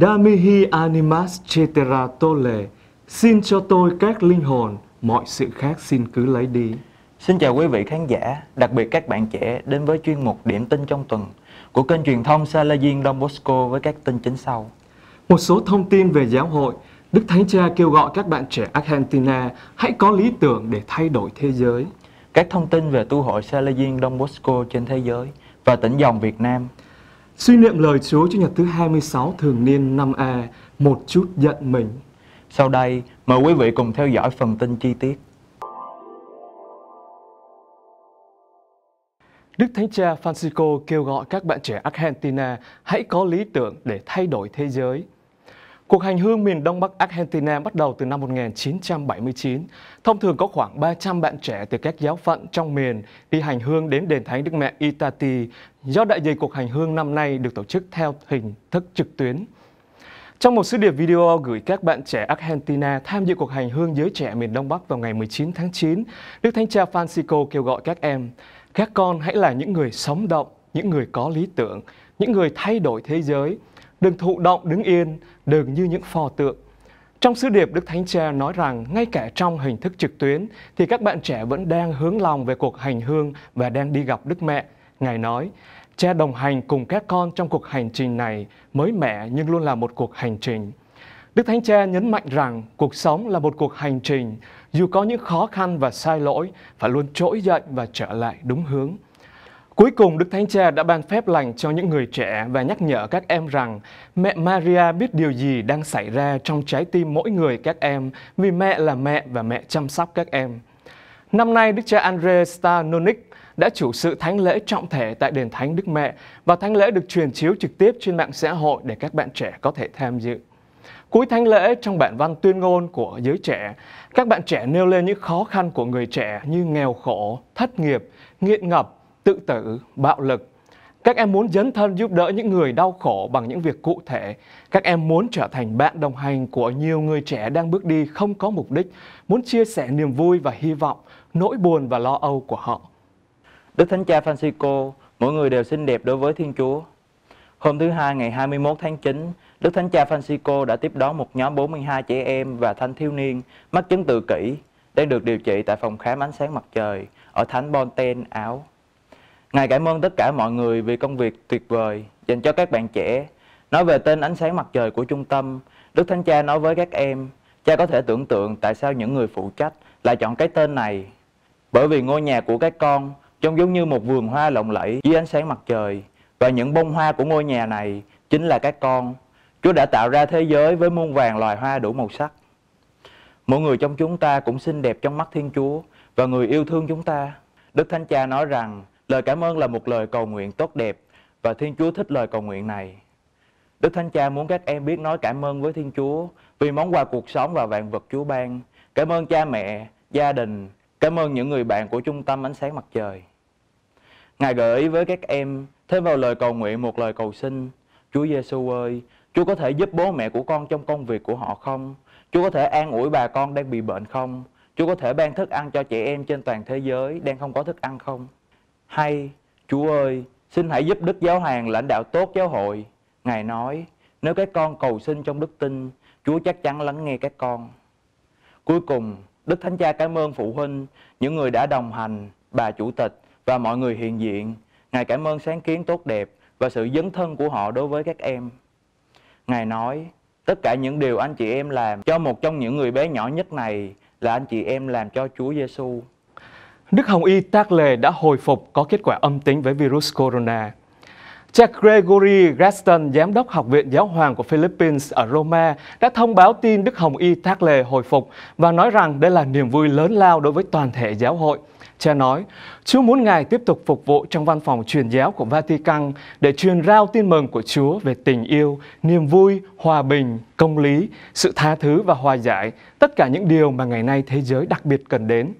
Damihi animas cetera tole, xin cho tôi các linh hồn, mọi sự khác xin cứ lấy đi. Xin chào quý vị khán giả, đặc biệt các bạn trẻ đến với chuyên mục Điểm tin trong tuần của kênh truyền thông Salesian Don Bosco với các tin chính sau. Một số thông tin về giáo hội, Đức Thánh Cha kêu gọi các bạn trẻ Argentina hãy có lý tưởng để thay đổi thế giới. Các thông tin về tu hội Salesian Don Bosco trên thế giới và tỉnh dòng Việt Nam – Suy niệm lời Chúa Chủ nhật thứ 26 thường niên năm A, một chút giận mình. Sau đây, mời quý vị cùng theo dõi phần tin chi tiết. Đức Thánh Cha Francisco kêu gọi các bạn trẻ Argentina hãy có lý tưởng để thay đổi thế giới. Cuộc hành hương miền Đông Bắc Argentina bắt đầu từ năm 1979. Thông thường có khoảng 300 bạn trẻ từ các giáo phận trong miền đi hành hương đến đền thánh Đức Mẹ Itati. Do đại dịch cuộc hành hương năm nay được tổ chức theo hình thức trực tuyến. Trong một sứ điệp video gửi các bạn trẻ Argentina tham dự cuộc hành hương giới trẻ miền Đông Bắc vào ngày 19 tháng 9, Đức Thánh Cha Francisco kêu gọi các em, các con hãy là những người sống động, những người có lý tưởng, những người thay đổi thế giới – đừng thụ động đứng yên, đừng như những pho tượng. Trong sứ điệp, Đức Thánh Cha nói rằng ngay cả trong hình thức trực tuyến thì các bạn trẻ vẫn đang hướng lòng về cuộc hành hương và đang đi gặp Đức Mẹ. Ngài nói, cha đồng hành cùng các con trong cuộc hành trình này mới mẻ nhưng luôn là một cuộc hành trình. Đức Thánh Cha nhấn mạnh rằng cuộc sống là một cuộc hành trình, dù có những khó khăn và sai lỗi, phải luôn trỗi dậy và trở lại đúng hướng. Cuối cùng, Đức Thánh Cha đã ban phép lành cho những người trẻ và nhắc nhở các em rằng mẹ Maria biết điều gì đang xảy ra trong trái tim mỗi người các em vì mẹ là mẹ và mẹ chăm sóc các em. Năm nay, Đức Cha Andre Stanonic đã chủ sự thánh lễ trọng thể tại Đền Thánh Đức Mẹ và thánh lễ được truyền chiếu trực tiếp trên mạng xã hội để các bạn trẻ có thể tham dự. Cuối thánh lễ trong bản văn tuyên ngôn của giới trẻ, các bạn trẻ nêu lên những khó khăn của người trẻ như nghèo khổ, thất nghiệp, nghiện ngập, tự tử, bạo lực. Các em muốn dấn thân giúp đỡ những người đau khổ bằng những việc cụ thể. Các em muốn trở thành bạn đồng hành của nhiều người trẻ đang bước đi không có mục đích, muốn chia sẻ niềm vui và hy vọng, nỗi buồn và lo âu của họ. Đức Thánh Cha Francisco, mỗi người đều xinh đẹp đối với Thiên Chúa. Hôm thứ Hai ngày 21 tháng 9, Đức Thánh Cha Francisco đã tiếp đón một nhóm 42 trẻ em và thanh thiếu niên mắc chứng tự kỷ đang được điều trị tại phòng khám ánh sáng mặt trời ở Thánh Bonten, Áo. Ngài cảm ơn tất cả mọi người vì công việc tuyệt vời dành cho các bạn trẻ. Nói về tên ánh sáng mặt trời của trung tâm, Đức Thánh Cha nói với các em, cha có thể tưởng tượng tại sao những người phụ trách lại chọn cái tên này. Bởi vì ngôi nhà của các con trông giống như một vườn hoa lộng lẫy dưới ánh sáng mặt trời và những bông hoa của ngôi nhà này chính là các con. Chúa đã tạo ra thế giới với muôn vàng loài hoa đủ màu sắc. Mỗi người trong chúng ta cũng xinh đẹp trong mắt Thiên Chúa và người yêu thương chúng ta. Đức Thánh Cha nói rằng Lời cảm ơn là một lời cầu nguyện tốt đẹp và Thiên Chúa thích lời cầu nguyện này. Đức Thánh Cha muốn các em biết nói cảm ơn với Thiên Chúa vì món quà cuộc sống và vạn vật Chúa ban. Cảm ơn cha mẹ, gia đình, cảm ơn những người bạn của Trung tâm Ánh sáng Mặt Trời. Ngài gợi ý với các em thêm vào lời cầu nguyện một lời cầu xin. Chúa Giêsu ơi, Chúa có thể giúp bố mẹ của con trong công việc của họ không? Chúa có thể an ủi bà con đang bị bệnh không? Chúa có thể ban thức ăn cho trẻ em trên toàn thế giới đang không có thức ăn không? hay Chúa ơi, xin hãy giúp Đức Giáo Hoàng lãnh đạo tốt giáo hội. Ngài nói, nếu các con cầu xin trong đức tin, Chúa chắc chắn lắng nghe các con. Cuối cùng, Đức Thánh Cha cảm ơn phụ huynh, những người đã đồng hành, bà chủ tịch và mọi người hiện diện. Ngài cảm ơn sáng kiến tốt đẹp và sự dấn thân của họ đối với các em. Ngài nói, tất cả những điều anh chị em làm cho một trong những người bé nhỏ nhất này là anh chị em làm cho Chúa Giêsu. Đức Hồng Y tác lề đã hồi phục có kết quả âm tính với virus corona. Jack Gregory Gaston, giám đốc Học viện Giáo hoàng của Philippines ở Roma, đã thông báo tin Đức Hồng Y Thác Lề hồi phục và nói rằng đây là niềm vui lớn lao đối với toàn thể giáo hội. Cha nói, Chúa muốn Ngài tiếp tục phục vụ trong văn phòng truyền giáo của Vatican để truyền rao tin mừng của Chúa về tình yêu, niềm vui, hòa bình, công lý, sự tha thứ và hòa giải, tất cả những điều mà ngày nay thế giới đặc biệt cần đến.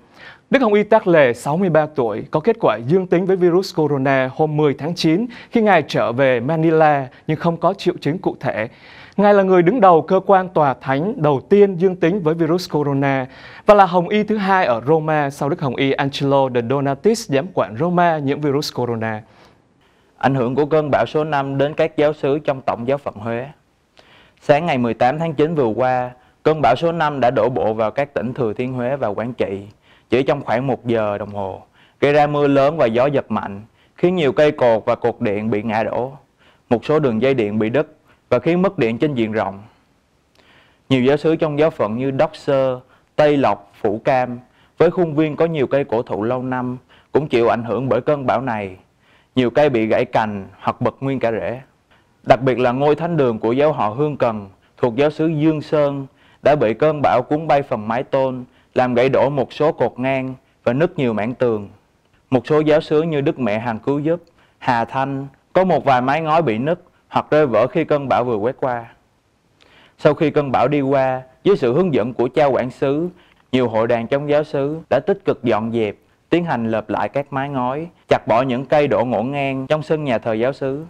Đức Hồng Y Tác Lệ, 63 tuổi, có kết quả dương tính với virus corona hôm 10 tháng 9 khi Ngài trở về Manila nhưng không có triệu chứng cụ thể. Ngài là người đứng đầu cơ quan tòa thánh đầu tiên dương tính với virus corona và là Hồng Y thứ hai ở Roma sau Đức Hồng Y Angelo de Donatis giám quản Roma nhiễm virus corona. Ảnh hưởng của cơn bão số 5 đến các giáo sứ trong Tổng giáo phận Huế. Sáng ngày 18 tháng 9 vừa qua, cơn bão số 5 đã đổ bộ vào các tỉnh Thừa Thiên Huế và Quảng Trị, chỉ trong khoảng 1 giờ đồng hồ, gây ra mưa lớn và gió giật mạnh, khiến nhiều cây cột và cột điện bị ngã đổ, một số đường dây điện bị đứt và khiến mất điện trên diện rộng. Nhiều giáo xứ trong giáo phận như Đốc Sơ, Tây Lộc, Phủ Cam, với khuôn viên có nhiều cây cổ thụ lâu năm cũng chịu ảnh hưởng bởi cơn bão này. Nhiều cây bị gãy cành hoặc bật nguyên cả rễ. Đặc biệt là ngôi thánh đường của giáo họ Hương Cần thuộc giáo xứ Dương Sơn đã bị cơn bão cuốn bay phần mái tôn làm gãy đổ một số cột ngang và nứt nhiều mảng tường. Một số giáo sứ như Đức Mẹ Hằng Cứu Giúp, Hà Thanh có một vài mái ngói bị nứt hoặc rơi vỡ khi cơn bão vừa quét qua. Sau khi cơn bão đi qua, dưới sự hướng dẫn của cha quản xứ, nhiều hội đàn trong giáo xứ đã tích cực dọn dẹp, tiến hành lợp lại các mái ngói, chặt bỏ những cây đổ ngổn ngang trong sân nhà thờ giáo xứ.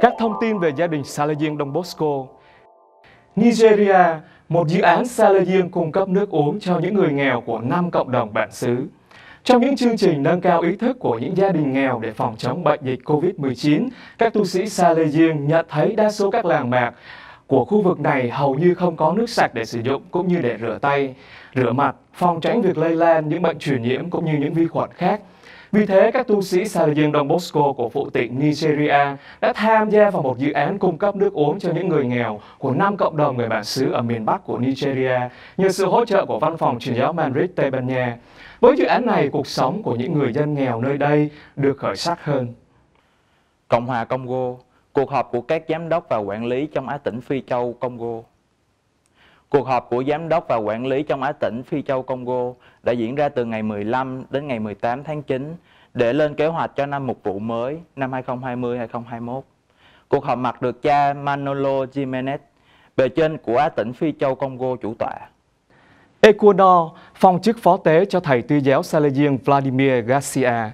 Các thông tin về gia đình Salesian Don Bosco Nigeria một dự án Saladium cung cấp nước uống cho những người nghèo của 5 cộng đồng bản xứ. Trong những chương trình nâng cao ý thức của những gia đình nghèo để phòng chống bệnh dịch COVID-19, các tu sĩ Salesian nhận thấy đa số các làng mạc của khu vực này hầu như không có nước sạch để sử dụng cũng như để rửa tay, rửa mặt, phòng tránh việc lây lan những bệnh truyền nhiễm cũng như những vi khuẩn khác. Vì thế, các tu sĩ Salesian Don Bosco của phụ tỉnh Nigeria đã tham gia vào một dự án cung cấp nước uống cho những người nghèo của năm cộng đồng người bản xứ ở miền Bắc của Nigeria nhờ sự hỗ trợ của Văn phòng truyền giáo Madrid Tây Ban Nha. Với dự án này, cuộc sống của những người dân nghèo nơi đây được khởi sắc hơn. Cộng hòa Congo, cuộc họp của các giám đốc và quản lý trong Á tỉnh Phi Châu Congo Cuộc họp của giám đốc và quản lý trong Á tỉnh Phi Châu Congo đã diễn ra từ ngày 15 đến ngày 18 tháng 9 để lên kế hoạch cho năm mục vụ mới năm 2020-2021. Cuộc họp mặt được cha Manolo Jimenez, bề trên của Á tỉnh Phi Châu Congo chủ tọa. Ecuador phong chức phó tế cho thầy tư giáo Salesian Vladimir Garcia.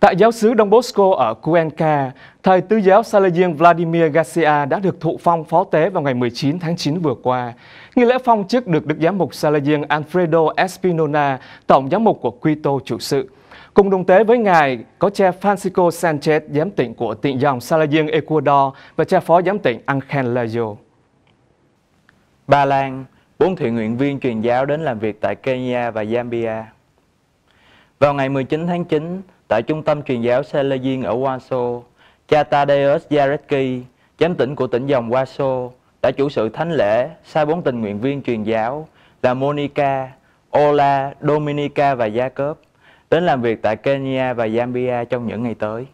Tại giáo xứ Đông Bosco ở Cuenca, thầy tư giáo Salesian Vladimir Garcia đã được thụ phong phó tế vào ngày 19 tháng 9 vừa qua. Nghi lễ phong chức được Đức Giám mục Salesian Alfredo Espinola, Tổng Giám mục của Quito chủ sự. Cùng đồng tế với Ngài có cha Francisco Sanchez, Giám tỉnh của tỉnh dòng Salesian Ecuador và cha Phó Giám tỉnh Angel Lajo. Ba Lan, bốn thiện nguyện viên truyền giáo đến làm việc tại Kenya và Zambia. Vào ngày 19 tháng 9, tại Trung tâm truyền giáo Salesian ở Waso, cha Tadeusz Jarecki, giám tỉnh của tỉnh dòng Waso, đã chủ sự thánh lễ sai bốn tình nguyện viên truyền giáo là Monica, Ola, Dominica và Jacob đến làm việc tại Kenya và Zambia trong những ngày tới.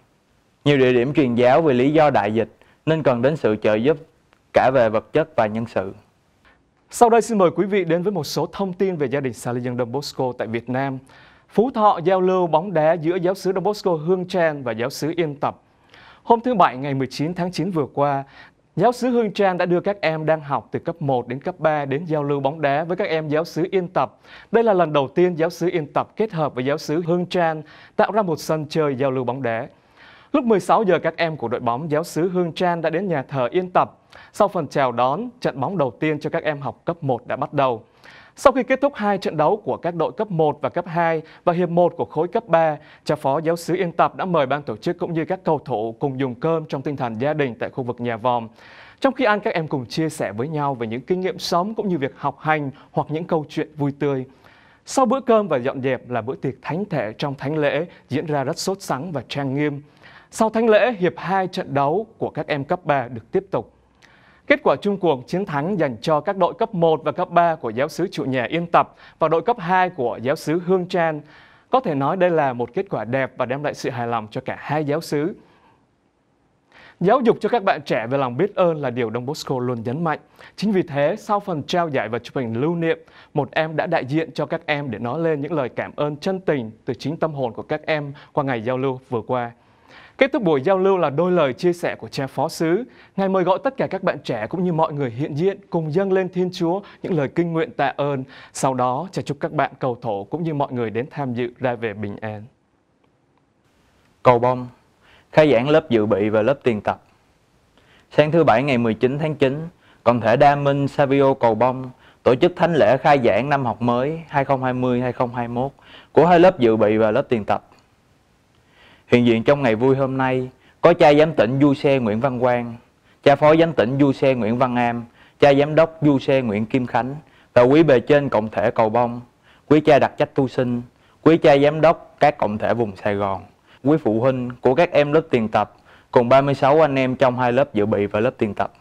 Nhiều địa điểm truyền giáo vì lý do đại dịch nên cần đến sự trợ giúp cả về vật chất và nhân sự. Sau đây xin mời quý vị đến với một số thông tin về gia đình Sa Lê Dân Bosco tại Việt Nam. Phú Thọ giao lưu bóng đá giữa giáo sứ Đông Bosco Hương Trang và giáo sứ Yên Tập. Hôm thứ Bảy ngày 19 tháng 9 vừa qua, Giáo sứ Hương Trang đã đưa các em đang học từ cấp 1 đến cấp 3 đến giao lưu bóng đá với các em giáo sứ Yên Tập. Đây là lần đầu tiên giáo sứ Yên Tập kết hợp với giáo sứ Hương Trang tạo ra một sân chơi giao lưu bóng đá. Lúc 16 giờ các em của đội bóng giáo sứ Hương Trang đã đến nhà thờ Yên Tập. Sau phần chào đón, trận bóng đầu tiên cho các em học cấp 1 đã bắt đầu. Sau khi kết thúc hai trận đấu của các đội cấp 1 và cấp 2 và hiệp 1 của khối cấp 3, cha phó giáo sứ Yên Tập đã mời ban tổ chức cũng như các cầu thủ cùng dùng cơm trong tinh thần gia đình tại khu vực nhà vòm. Trong khi ăn các em cùng chia sẻ với nhau về những kinh nghiệm sống cũng như việc học hành hoặc những câu chuyện vui tươi. Sau bữa cơm và dọn dẹp là bữa tiệc thánh thể trong thánh lễ diễn ra rất sốt sắng và trang nghiêm. Sau thánh lễ, hiệp 2 trận đấu của các em cấp 3 được tiếp tục. Kết quả chung cuộc chiến thắng dành cho các đội cấp 1 và cấp 3 của giáo sứ trụ nhà Yên Tập và đội cấp 2 của giáo sứ Hương trang Có thể nói đây là một kết quả đẹp và đem lại sự hài lòng cho cả hai giáo sứ. Giáo dục cho các bạn trẻ về lòng biết ơn là điều Don Bosco luôn nhấn mạnh. Chính vì thế, sau phần trao giải và chụp hình lưu niệm, một em đã đại diện cho các em để nói lên những lời cảm ơn chân tình từ chính tâm hồn của các em qua ngày giao lưu vừa qua. Kết thúc buổi giao lưu là đôi lời chia sẻ của cha phó sứ. Ngài mời gọi tất cả các bạn trẻ cũng như mọi người hiện diện cùng dâng lên Thiên Chúa những lời kinh nguyện tạ ơn. Sau đó, cha chúc các bạn cầu thổ cũng như mọi người đến tham dự ra về bình an. Cầu bông, khai giảng lớp dự bị và lớp tiền tập. Sáng thứ Bảy ngày 19 tháng 9, còn thể Đa Minh Savio Cầu Bông tổ chức thánh lễ khai giảng năm học mới 2020-2021 của hai lớp dự bị và lớp tiền tập hiện diện trong ngày vui hôm nay có cha giám tỉnh du xe Nguyễn Văn Quang, cha phó giám tỉnh du xe Nguyễn Văn Am, cha giám đốc du xe Nguyễn Kim Khánh và quý bề trên cộng thể Cầu Bông, quý cha đặc trách tu sinh, quý cha giám đốc các cộng thể vùng Sài Gòn, quý phụ huynh của các em lớp tiền tập cùng 36 anh em trong hai lớp dự bị và lớp tiền tập.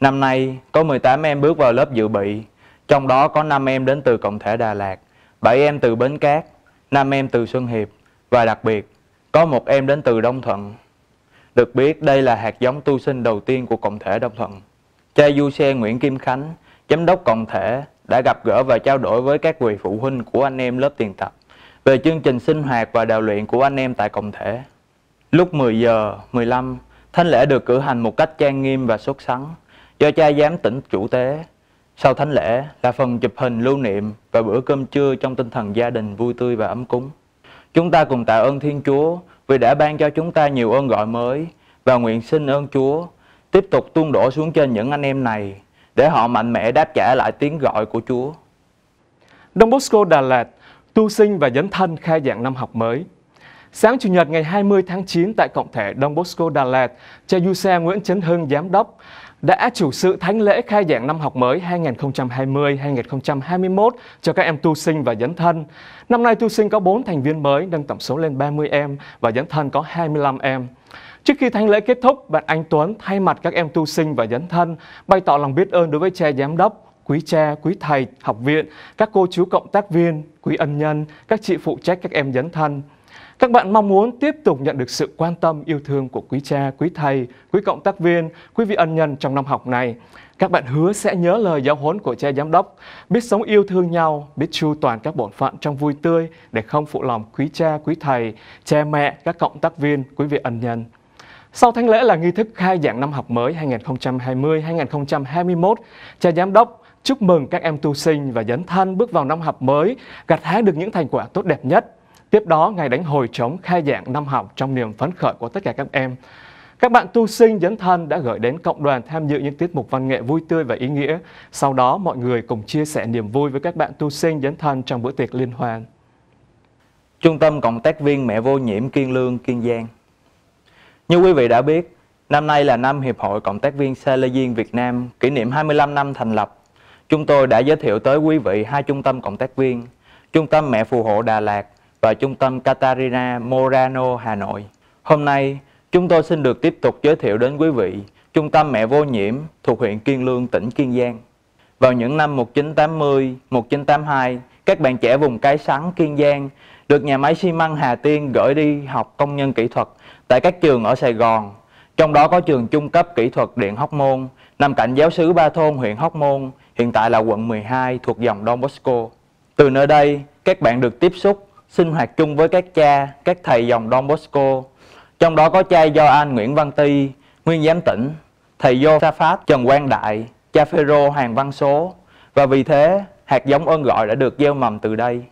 Năm nay có 18 em bước vào lớp dự bị, trong đó có 5 em đến từ cộng thể Đà Lạt, 7 em từ Bến Cát, 5 em từ Xuân Hiệp và đặc biệt có một em đến từ Đông Thuận. Được biết đây là hạt giống tu sinh đầu tiên của Cộng thể Đông Thuận. Cha du xe Nguyễn Kim Khánh, giám đốc Cộng thể, đã gặp gỡ và trao đổi với các quỳ phụ huynh của anh em lớp tiền tập về chương trình sinh hoạt và đào luyện của anh em tại Cộng thể. Lúc 10 giờ 15, thánh lễ được cử hành một cách trang nghiêm và xuất sắn do cha giám tỉnh chủ tế. Sau thánh lễ là phần chụp hình lưu niệm và bữa cơm trưa trong tinh thần gia đình vui tươi và ấm cúng. Chúng ta cùng tạ ơn Thiên Chúa vì đã ban cho chúng ta nhiều ơn gọi mới và nguyện xin ơn Chúa tiếp tục tuôn đổ xuống trên những anh em này để họ mạnh mẽ đáp trả lại tiếng gọi của Chúa. Đông Bosco Đà Lạt, tu sinh và dấn thân khai giảng năm học mới. Sáng Chủ nhật ngày 20 tháng 9 tại Cộng thể Đông Bosco Đà Lạt, cha Du Xe Nguyễn Chấn Hưng, Giám đốc, đã chủ sự thánh lễ khai giảng năm học mới 2020-2021 cho các em tu sinh và dấn thân. Năm nay tu sinh có 4 thành viên mới, nâng tổng số lên 30 em và dấn thân có 25 em. Trước khi thánh lễ kết thúc, bạn Anh Tuấn thay mặt các em tu sinh và dấn thân bày tỏ lòng biết ơn đối với cha giám đốc, quý cha, quý thầy, học viện, các cô chú cộng tác viên, quý ân nhân, các chị phụ trách các em dấn thân. Các bạn mong muốn tiếp tục nhận được sự quan tâm yêu thương của quý cha, quý thầy, quý cộng tác viên, quý vị ân nhân trong năm học này. Các bạn hứa sẽ nhớ lời giáo huấn của cha giám đốc, biết sống yêu thương nhau, biết chu toàn các bổn phận trong vui tươi để không phụ lòng quý cha, quý thầy, cha mẹ, các cộng tác viên, quý vị ân nhân. Sau thánh lễ là nghi thức khai giảng năm học mới 2020-2021, cha giám đốc chúc mừng các em tu sinh và dấn thân bước vào năm học mới, gặt hái được những thành quả tốt đẹp nhất Tiếp đó, ngày đánh hồi trống khai giảng năm học trong niềm phấn khởi của tất cả các em. Các bạn tu sinh dấn thân đã gửi đến cộng đoàn tham dự những tiết mục văn nghệ vui tươi và ý nghĩa. Sau đó, mọi người cùng chia sẻ niềm vui với các bạn tu sinh dấn thân trong bữa tiệc liên hoan. Trung tâm Cộng tác viên Mẹ Vô Nhiễm Kiên Lương, Kiên Giang Như quý vị đã biết, năm nay là năm Hiệp hội Cộng tác viên Xe Lê Duyên Việt Nam kỷ niệm 25 năm thành lập. Chúng tôi đã giới thiệu tới quý vị hai trung tâm cộng tác viên, Trung tâm Mẹ Phù Hộ Đà Lạt và trung tâm Catarina Morano Hà Nội. Hôm nay, chúng tôi xin được tiếp tục giới thiệu đến quý vị Trung tâm Mẹ Vô Nhiễm thuộc huyện Kiên Lương, tỉnh Kiên Giang. Vào những năm 1980, 1982, các bạn trẻ vùng cái sáng Kiên Giang được nhà máy xi măng Hà Tiên gửi đi học công nhân kỹ thuật tại các trường ở Sài Gòn, trong đó có trường trung cấp kỹ thuật Điện Hóc Môn, nằm cạnh giáo sứ Ba Thôn huyện Hóc Môn, hiện tại là quận 12 thuộc dòng Don Bosco. Từ nơi đây, các bạn được tiếp xúc sinh hoạt chung với các cha, các thầy dòng Don Bosco, trong đó có cha Gioan Nguyễn Văn Ti, nguyên giám tỉnh, thầy Sa Josaphat Trần Quang Đại, cha Phêrô Hoàng Văn Số và vì thế hạt giống ơn gọi đã được gieo mầm từ đây.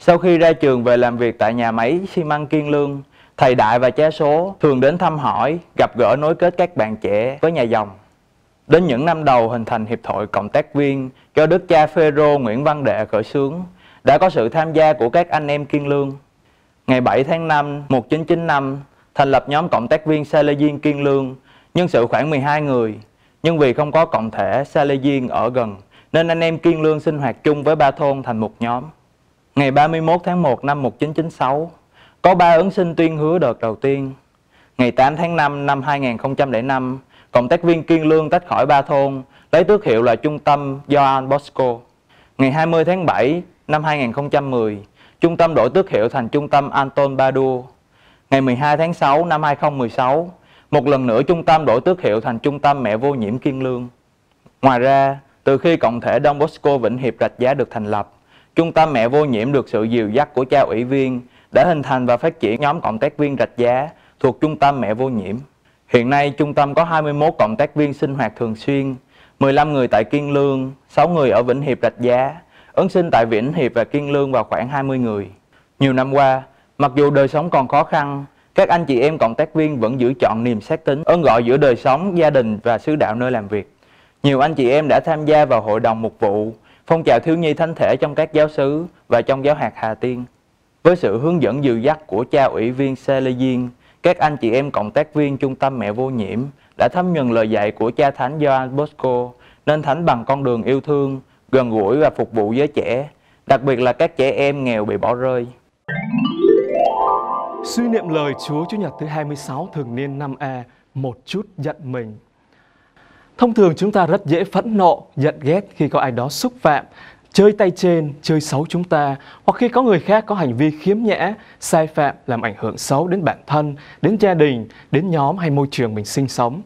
Sau khi ra trường về làm việc tại nhà máy xi măng Kiên Lương, thầy Đại và cha Số thường đến thăm hỏi, gặp gỡ nối kết các bạn trẻ với nhà dòng. Đến những năm đầu hình thành hiệp hội cộng tác viên do đức cha Phêrô Nguyễn Văn Đệ khởi xướng, đã có sự tham gia của các anh em Kiên Lương. Ngày 7 tháng 5 1995 thành lập nhóm cộng tác viên Sale Kiên Lương, nhân sự khoảng 12 người. Nhưng vì không có cộng thể Sale ở gần nên anh em Kiên Lương sinh hoạt chung với ba thôn thành một nhóm. Ngày 31 tháng 1 năm 1996, có ba ứng sinh tuyên hứa đợt đầu tiên. Ngày 8 tháng 5 năm 2005, cộng tác viên Kiên Lương tách khỏi ba thôn, lấy tước hiệu là trung tâm Joan Bosco. Ngày 20 tháng 7 năm 2010, trung tâm đổi tước hiệu thành trung tâm Anton Badur. Ngày 12 tháng 6 năm 2016, một lần nữa trung tâm đổi tước hiệu thành trung tâm mẹ vô nhiễm kiên lương. Ngoài ra, từ khi Cộng thể Đông Bosco Vĩnh Hiệp Rạch Giá được thành lập, trung tâm mẹ vô nhiễm được sự dìu dắt của cha ủy viên đã hình thành và phát triển nhóm cộng tác viên Rạch Giá thuộc trung tâm mẹ vô nhiễm. Hiện nay, trung tâm có 21 cộng tác viên sinh hoạt thường xuyên, 15 người tại Kiên Lương, 6 người ở Vĩnh Hiệp Rạch Giá, ấn sinh tại Vĩnh Hiệp và Kiên Lương vào khoảng 20 người. Nhiều năm qua, mặc dù đời sống còn khó khăn, các anh chị em cộng tác viên vẫn giữ chọn niềm xác tính, ơn gọi giữa đời sống, gia đình và sứ đạo nơi làm việc. Nhiều anh chị em đã tham gia vào hội đồng mục vụ, phong trào thiếu nhi thánh thể trong các giáo sứ và trong giáo hạt Hà Tiên. Với sự hướng dẫn dìu dắt của cha ủy viên Sê Lê Diên, các anh chị em cộng tác viên trung tâm mẹ vô nhiễm đã thấm nhuần lời dạy của cha thánh Gioan Bosco nên thánh bằng con đường yêu thương gần gũi và phục vụ giới trẻ đặc biệt là các trẻ em nghèo bị bỏ rơi Suy niệm lời Chúa Chúa Nhật thứ 26 thường niên năm A một chút giận mình. Thông thường chúng ta rất dễ phẫn nộ, giận ghét khi có ai đó xúc phạm, chơi tay trên, chơi xấu chúng ta hoặc khi có người khác có hành vi khiếm nhã, sai phạm làm ảnh hưởng xấu đến bản thân, đến gia đình, đến nhóm hay môi trường mình sinh sống.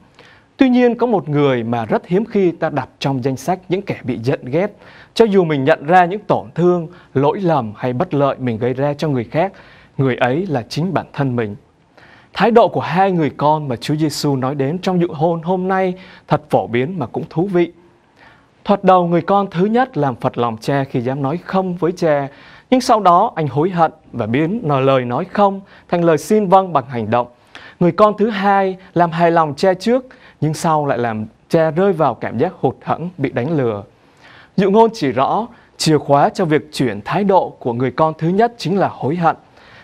Tuy nhiên, có một người mà rất hiếm khi ta đặt trong danh sách những kẻ bị giận ghét. Cho dù mình nhận ra những tổn thương, lỗi lầm hay bất lợi mình gây ra cho người khác, người ấy là chính bản thân mình. Thái độ của hai người con mà Chúa Giêsu nói đến trong dụ hôn hôm nay thật phổ biến mà cũng thú vị. Thoạt đầu người con thứ nhất làm Phật lòng cha khi dám nói không với cha, nhưng sau đó anh hối hận và biến lời nói không thành lời xin vâng bằng hành động. Người con thứ hai làm hài lòng cha trước nhưng sau lại làm cha rơi vào cảm giác hụt hẫng bị đánh lừa. Dụ ngôn chỉ rõ chìa khóa cho việc chuyển thái độ của người con thứ nhất chính là hối hận.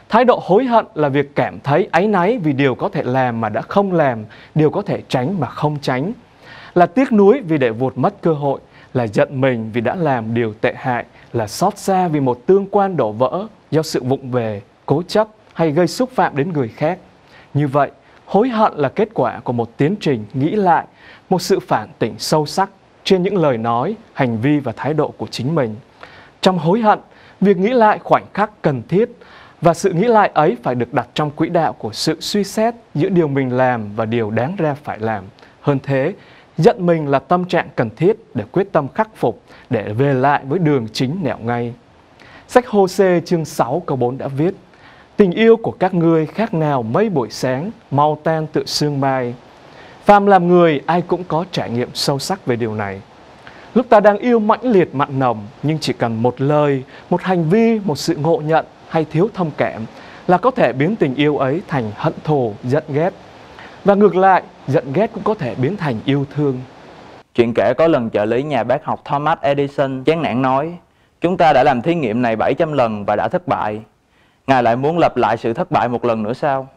Thái độ hối hận là việc cảm thấy áy náy vì điều có thể làm mà đã không làm, điều có thể tránh mà không tránh. Là tiếc nuối vì để vụt mất cơ hội, là giận mình vì đã làm điều tệ hại, là xót xa vì một tương quan đổ vỡ do sự vụng về, cố chấp hay gây xúc phạm đến người khác. Như vậy, hối hận là kết quả của một tiến trình nghĩ lại, một sự phản tỉnh sâu sắc trên những lời nói, hành vi và thái độ của chính mình. Trong hối hận, việc nghĩ lại khoảnh khắc cần thiết và sự nghĩ lại ấy phải được đặt trong quỹ đạo của sự suy xét giữa điều mình làm và điều đáng ra phải làm. Hơn thế, giận mình là tâm trạng cần thiết để quyết tâm khắc phục, để về lại với đường chính nẻo ngay. Sách Hô Sê chương 6 câu 4 đã viết, Tình yêu của các ngươi khác nào mấy buổi sáng, mau tan tự sương mai. Phàm làm người, ai cũng có trải nghiệm sâu sắc về điều này. Lúc ta đang yêu mãnh liệt mặn nồng, nhưng chỉ cần một lời, một hành vi, một sự ngộ nhận hay thiếu thông cảm là có thể biến tình yêu ấy thành hận thù, giận ghét. Và ngược lại, giận ghét cũng có thể biến thành yêu thương. Chuyện kể có lần trợ lý nhà bác học Thomas Edison chán nản nói, chúng ta đã làm thí nghiệm này 700 lần và đã thất bại, Ngài lại muốn lặp lại sự thất bại một lần nữa sao?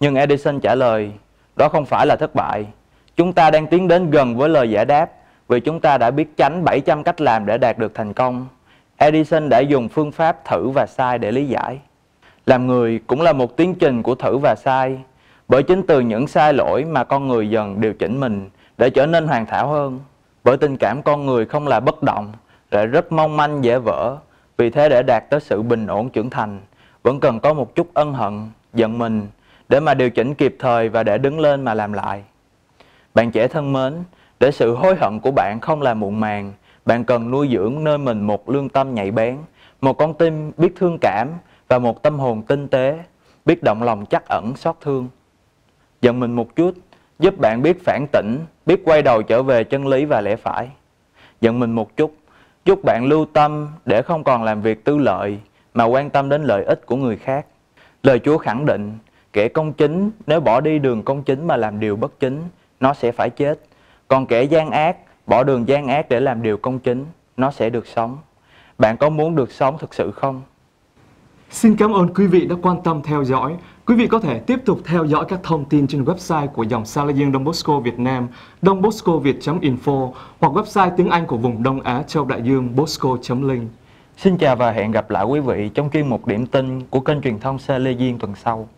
Nhưng Edison trả lời, đó không phải là thất bại. Chúng ta đang tiến đến gần với lời giải đáp vì chúng ta đã biết tránh 700 cách làm để đạt được thành công. Edison đã dùng phương pháp thử và sai để lý giải. Làm người cũng là một tiến trình của thử và sai, bởi chính từ những sai lỗi mà con người dần điều chỉnh mình để trở nên hoàn hảo hơn. Bởi tình cảm con người không là bất động, lại rất mong manh dễ vỡ vì thế để đạt tới sự bình ổn trưởng thành, vẫn cần có một chút ân hận, giận mình để mà điều chỉnh kịp thời và để đứng lên mà làm lại. Bạn trẻ thân mến, để sự hối hận của bạn không là muộn màng, bạn cần nuôi dưỡng nơi mình một lương tâm nhạy bén, một con tim biết thương cảm và một tâm hồn tinh tế, biết động lòng chắc ẩn xót thương. Giận mình một chút, giúp bạn biết phản tỉnh, biết quay đầu trở về chân lý và lẽ phải. Giận mình một chút, Chúc bạn lưu tâm để không còn làm việc tư lợi mà quan tâm đến lợi ích của người khác. Lời Chúa khẳng định, kẻ công chính nếu bỏ đi đường công chính mà làm điều bất chính, nó sẽ phải chết. Còn kẻ gian ác, bỏ đường gian ác để làm điều công chính, nó sẽ được sống. Bạn có muốn được sống thực sự không? Xin cảm ơn quý vị đã quan tâm theo dõi. Quý vị có thể tiếp tục theo dõi các thông tin trên website của dòng Salesian Don Bosco Việt Nam, dongboscoviet info hoặc website tiếng Anh của vùng Đông Á Châu Đại Dương bosco.link. Xin chào và hẹn gặp lại quý vị trong chuyên mục điểm tin của kênh truyền thông Salesian tuần sau.